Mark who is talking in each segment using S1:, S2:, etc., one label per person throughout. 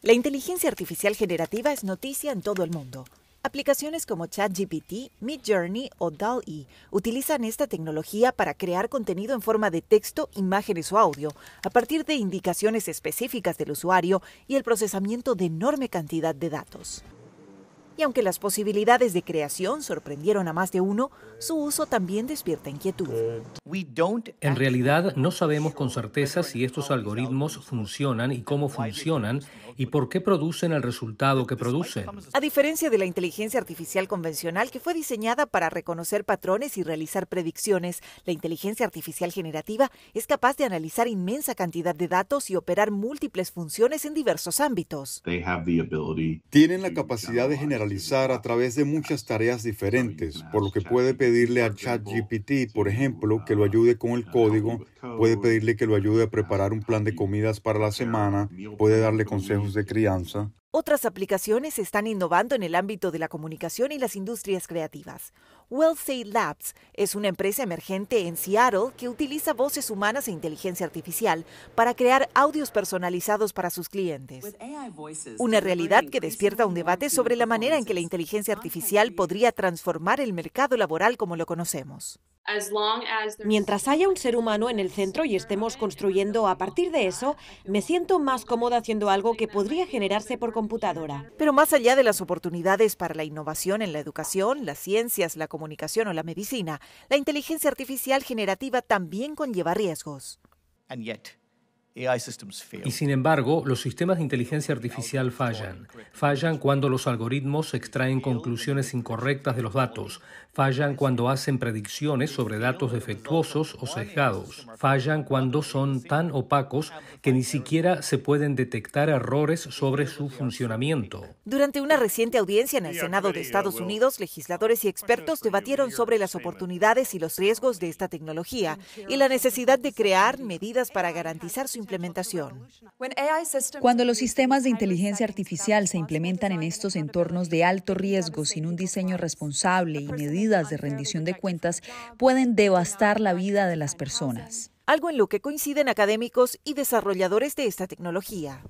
S1: La inteligencia artificial generativa es noticia en todo el mundo. Aplicaciones como ChatGPT, Midjourney o DAL e utilizan esta tecnología para crear contenido en forma de texto, imágenes o audio, a partir de indicaciones específicas del usuario y el procesamiento de enorme cantidad de datos y aunque las posibilidades de creación sorprendieron a más de uno, su uso también despierta inquietud.
S2: En realidad no sabemos con certeza si estos algoritmos funcionan y cómo funcionan y por qué producen el resultado que producen.
S1: A diferencia de la inteligencia artificial convencional que fue diseñada para reconocer patrones y realizar predicciones, la inteligencia artificial generativa es capaz de analizar inmensa cantidad de datos y operar múltiples funciones en diversos ámbitos.
S3: Tienen la capacidad de generar a través de muchas tareas diferentes, por lo que puede pedirle a ChatGPT, por ejemplo, que lo ayude con el código, puede pedirle que lo ayude a preparar un plan de comidas para la semana, puede darle consejos de crianza.
S1: Otras aplicaciones están innovando en el ámbito de la comunicación y las industrias creativas. WellSay Labs es una empresa emergente en Seattle que utiliza voces humanas e inteligencia artificial para crear audios personalizados para sus clientes.
S2: Una realidad
S1: que despierta un debate sobre la manera en que la inteligencia artificial podría transformar el mercado laboral como lo conocemos. Mientras haya un ser humano en el centro y estemos construyendo a partir de eso, me siento más cómoda haciendo algo que podría generarse por computadora. Pero más allá de las oportunidades para la innovación en la educación, las ciencias, la comunicación o la medicina, la inteligencia artificial generativa también conlleva riesgos.
S2: Y sin embargo, los sistemas de inteligencia artificial fallan. Fallan cuando los algoritmos extraen conclusiones incorrectas de los datos. Fallan cuando hacen predicciones sobre datos defectuosos o sesgados. Fallan cuando son tan opacos que ni siquiera se pueden detectar errores sobre su funcionamiento.
S1: Durante una reciente audiencia en el Senado de Estados Unidos, legisladores y expertos debatieron sobre las oportunidades y los riesgos de esta tecnología y la necesidad de crear medidas para garantizar su cuando los sistemas de inteligencia artificial se implementan en estos entornos de alto riesgo sin un diseño responsable y medidas de rendición de cuentas, pueden devastar la vida de las personas algo en lo que coinciden académicos y desarrolladores de esta tecnología.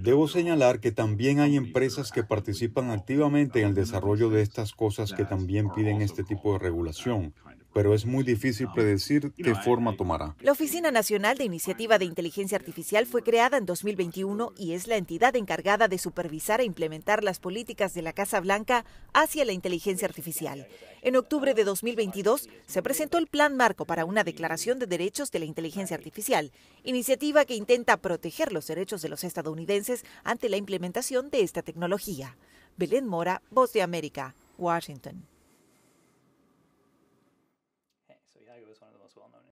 S3: Debo señalar que también hay empresas que participan activamente en el desarrollo de estas cosas que también piden este tipo de regulación pero es muy difícil predecir qué eh, forma eh. tomará.
S1: La Oficina Nacional de Iniciativa de Inteligencia Artificial fue creada en 2021 y es la entidad encargada de supervisar e implementar las políticas de la Casa Blanca hacia la inteligencia artificial. En octubre de 2022 se presentó el Plan Marco para una Declaración de Derechos de la Inteligencia Artificial, iniciativa que intenta proteger los derechos de los estadounidenses ante la implementación de esta tecnología. Belén Mora, Voz de América, Washington.